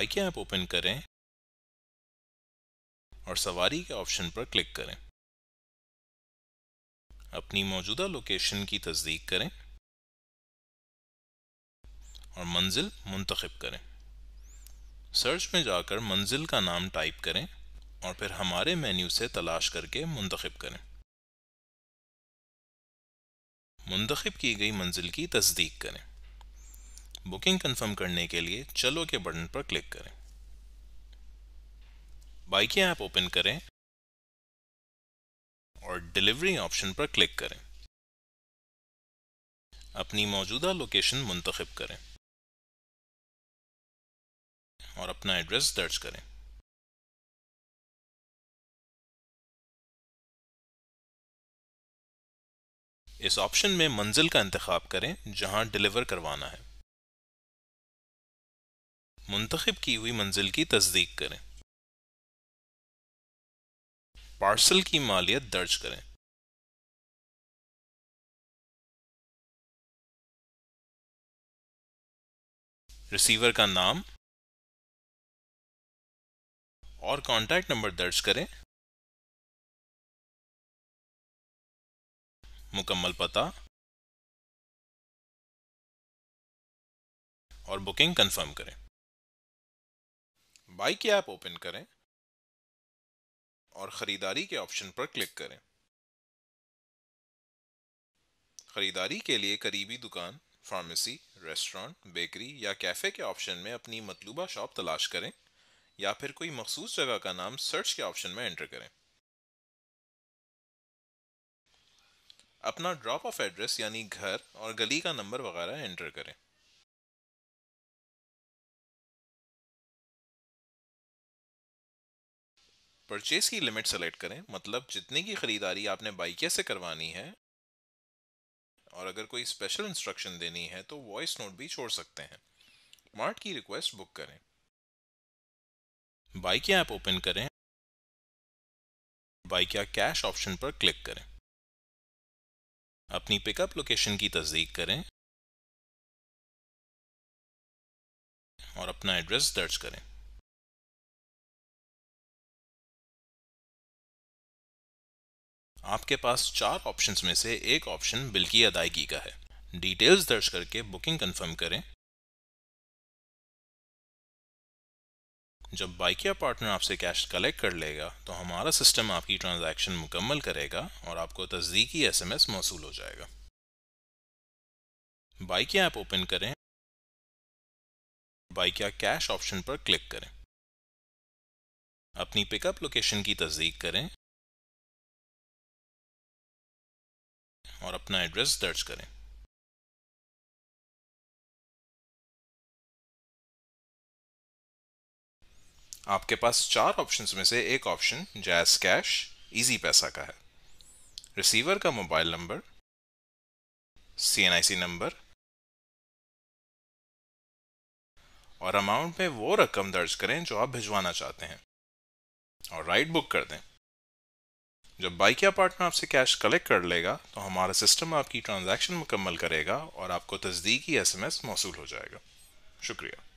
I app open करें और सवारी के ऑप्शन पर क्लिक करें अपनी मौजूदा लोकेशन की तस्दीक करें और मंजिल मुंतखब करें सर्च में जाकर मंजिल का नाम टाइप करें और फिर हमारे मेन्यू से तलाश करके मुंतखब करें मुंतखब की गई मंजिल की तस्दीक करें बुकिंग कंफर्म करने के लिए चलो के बटन पर क्लिक करें बाइकें ऐप ओपन करें और डिलीवरी ऑप्शन पर क्लिक करें अपनी मौजूदा लोकेशन मुंतखब करें और अपना एड्रेस दर्ज करें इस ऑप्शन में मंजिल का इंतखब करें जहां डिलीवर करवाना है मुंतखब की हुई मंजिल की तस्दीक करें पार्सल की मालियत दर्ज करें रिसीवर का नाम और कॉन्टैक्ट नंबर दर्ज करें मुकम्मल पता और बुकिंग कंफर्म करें बाई की ऐप ओपन करें और खरीदारी के ऑप्शन पर क्लिक करें खरीदारी के लिए करीबी दुकान फार्मेसी रेस्टोरेंट बेकरी या कैफ़े के ऑप्शन में अपनी मतलूबा शॉप तलाश करें या फिर कोई मखसूस जगह का नाम सर्च के ऑप्शन में एंटर करें अपना ड्रॉप ऑफ एड्रेस यानी घर और गली का नंबर वगैरह एंटर करें परचेज की लिमिट सेलेक्ट करें मतलब जितने की ख़रीदारी आपने बाइके से करवानी है और अगर कोई स्पेशल इंस्ट्रक्शन देनी है तो वॉइस नोट भी छोड़ सकते हैं मार्ट की रिक्वेस्ट बुक करें बाइक ऐप ओपन करें बाइक कैश ऑप्शन पर क्लिक करें अपनी पिकअप लोकेशन की तस्दीक करें और अपना एड्रेस दर्ज करें आपके पास चार ऑप्शंस में से एक ऑप्शन बिल की अदायगी का है डिटेल्स दर्ज करके बुकिंग कंफर्म करें जब बाइकिया पार्टनर आपसे कैश कलेक्ट कर लेगा तो हमारा सिस्टम आपकी ट्रांजैक्शन मुकम्मल करेगा और आपको तस्दीकी एसएमएस मौसू हो जाएगा बाइकिया ऐप ओपन करें बाइकिया कैश ऑप्शन पर क्लिक करें अपनी पिकअप लोकेशन की तस्दीक करें और अपना एड्रेस दर्ज करें आपके पास चार ऑप्शंस में से एक ऑप्शन जैस कैश इजी पैसा का है रिसीवर का मोबाइल नंबर सी नंबर और अमाउंट में वो रकम दर्ज करें जो आप भिजवाना चाहते हैं और राइट बुक कर दें जब बाई पार्टनर आपसे कैश कलेक्ट कर लेगा तो हमारा सिस्टम आपकी ट्रांजैक्शन मुकम्मल करेगा और आपको तस्दीकी एस एम एस मौसू हो जाएगा शुक्रिया